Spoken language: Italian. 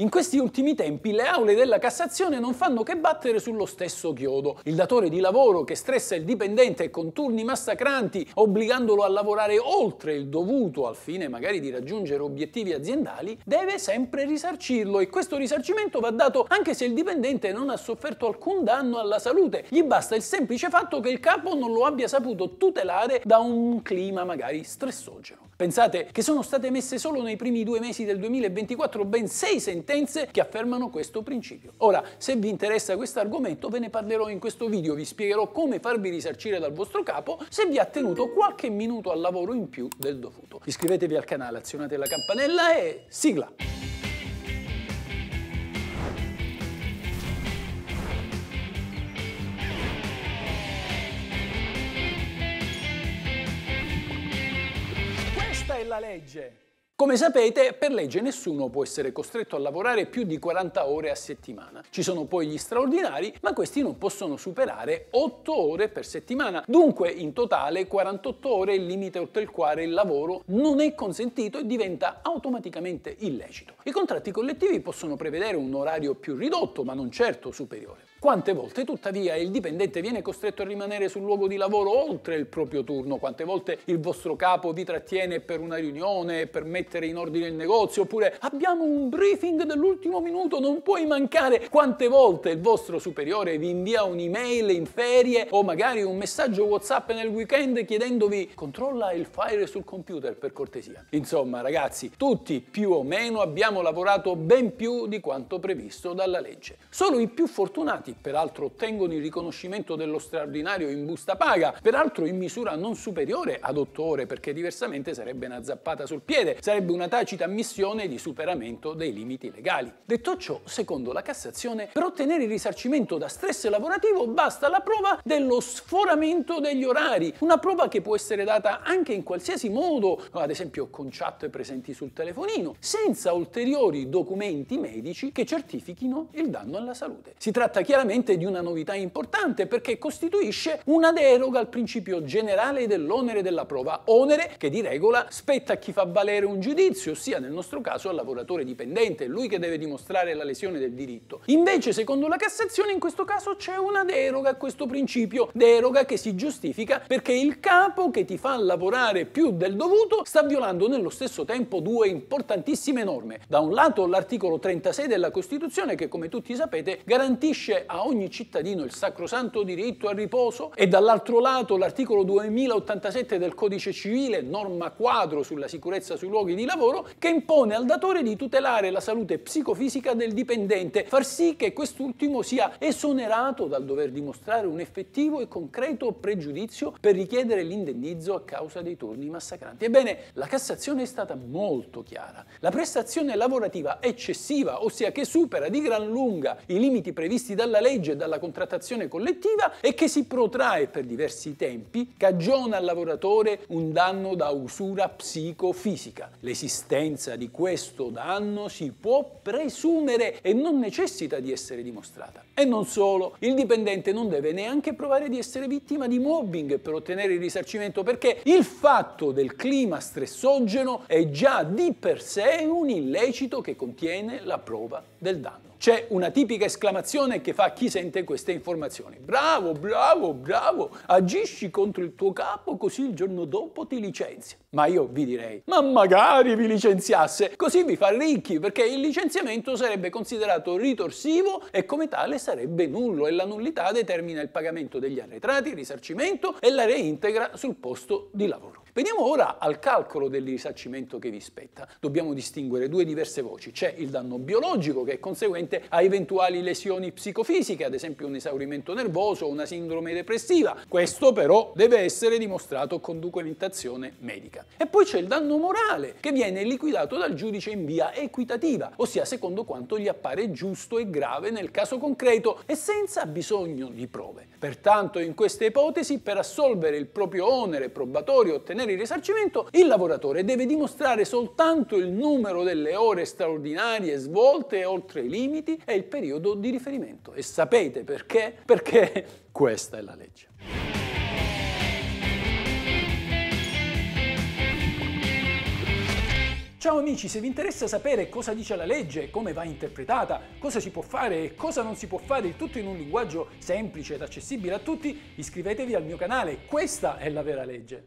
In questi ultimi tempi le aule della Cassazione non fanno che battere sullo stesso chiodo. Il datore di lavoro che stressa il dipendente con turni massacranti, obbligandolo a lavorare oltre il dovuto al fine magari di raggiungere obiettivi aziendali, deve sempre risarcirlo e questo risarcimento va dato anche se il dipendente non ha sofferto alcun danno alla salute. Gli basta il semplice fatto che il capo non lo abbia saputo tutelare da un clima magari stressogeno. Pensate che sono state emesse solo nei primi due mesi del 2024 ben sei sentenze che affermano questo principio. Ora, se vi interessa questo argomento, ve ne parlerò in questo video, vi spiegherò come farvi risarcire dal vostro capo se vi ha tenuto qualche minuto al lavoro in più del dovuto. Iscrivetevi al canale, azionate la campanella e sigla! della legge. Come sapete, per legge nessuno può essere costretto a lavorare più di 40 ore a settimana. Ci sono poi gli straordinari, ma questi non possono superare 8 ore per settimana. Dunque, in totale, 48 ore è il limite oltre il quale il lavoro non è consentito e diventa automaticamente illecito. I contratti collettivi possono prevedere un orario più ridotto, ma non certo superiore. Quante volte tuttavia il dipendente viene costretto a rimanere sul luogo di lavoro oltre il proprio turno? Quante volte il vostro capo vi trattiene per una riunione, per mettere in ordine il negozio, oppure abbiamo un briefing dell'ultimo minuto, non puoi mancare. Quante volte il vostro superiore vi invia un'email in ferie o magari un messaggio WhatsApp nel weekend chiedendovi controlla il file sul computer per cortesia. Insomma, ragazzi, tutti più o meno abbiamo lavorato ben più di quanto previsto dalla legge. Solo i più fortunati, peraltro, ottengono il riconoscimento dello straordinario in busta paga, peraltro in misura non superiore ad otto ore, perché diversamente sarebbe una zappata sul piede. Sarebbe sarebbe una tacita ammissione di superamento dei limiti legali. Detto ciò, secondo la Cassazione, per ottenere il risarcimento da stress lavorativo basta la prova dello sforamento degli orari, una prova che può essere data anche in qualsiasi modo, ad esempio con chat presenti sul telefonino, senza ulteriori documenti medici che certifichino il danno alla salute. Si tratta chiaramente di una novità importante perché costituisce una deroga al principio generale dell'onere della prova, onere che di regola spetta a chi fa valere un giudizio giudizio, ossia nel nostro caso al lavoratore dipendente, è lui che deve dimostrare la lesione del diritto. Invece, secondo la Cassazione, in questo caso c'è una deroga a questo principio, deroga che si giustifica perché il capo che ti fa lavorare più del dovuto sta violando nello stesso tempo due importantissime norme. Da un lato l'articolo 36 della Costituzione che, come tutti sapete, garantisce a ogni cittadino il sacrosanto diritto al riposo e dall'altro lato l'articolo 2087 del Codice Civile, norma quadro sulla sicurezza sui luoghi di di lavoro che impone al datore di tutelare la salute psicofisica del dipendente, far sì che quest'ultimo sia esonerato dal dover dimostrare un effettivo e concreto pregiudizio per richiedere l'indennizzo a causa dei turni massacranti. Ebbene, la Cassazione è stata molto chiara. La prestazione lavorativa eccessiva, ossia che supera di gran lunga i limiti previsti dalla legge e dalla contrattazione collettiva e che si protrae per diversi tempi, cagiona al lavoratore un danno da usura psicofisica L'esistenza di questo danno si può presumere e non necessita di essere dimostrata. E non solo, il dipendente non deve neanche provare di essere vittima di mobbing per ottenere il risarcimento perché il fatto del clima stressogeno è già di per sé un illecito che contiene la prova del danno. C'è una tipica esclamazione che fa chi sente queste informazioni. Bravo, bravo, bravo, agisci contro il tuo capo così il giorno dopo ti licenzia. Ma io vi direi, ma magari vi licenziasse, così vi fa ricchi, perché il licenziamento sarebbe considerato ritorsivo e come tale sarebbe nullo e la nullità determina il pagamento degli arretrati, il risarcimento e la reintegra sul posto di lavoro. Veniamo ora al calcolo del risarcimento che vi spetta. Dobbiamo distinguere due diverse voci. C'è il danno biologico che è conseguente a eventuali lesioni psicofisiche, ad esempio un esaurimento nervoso o una sindrome depressiva. Questo però deve essere dimostrato con documentazione medica. E poi c'è il danno morale che viene liquidato dal giudice in via equitativa, ossia secondo quanto gli appare giusto e grave nel caso concreto e senza bisogno di prove. Pertanto in questa ipotesi per assolvere il proprio onere probatorio e ottenere ottenere il risarcimento, il lavoratore deve dimostrare soltanto il numero delle ore straordinarie svolte oltre i limiti e il periodo di riferimento. E sapete perché? Perché questa è la legge. Ciao amici, se vi interessa sapere cosa dice la legge, come va interpretata, cosa si può fare e cosa non si può fare, il tutto in un linguaggio semplice ed accessibile a tutti, iscrivetevi al mio canale, questa è la vera legge.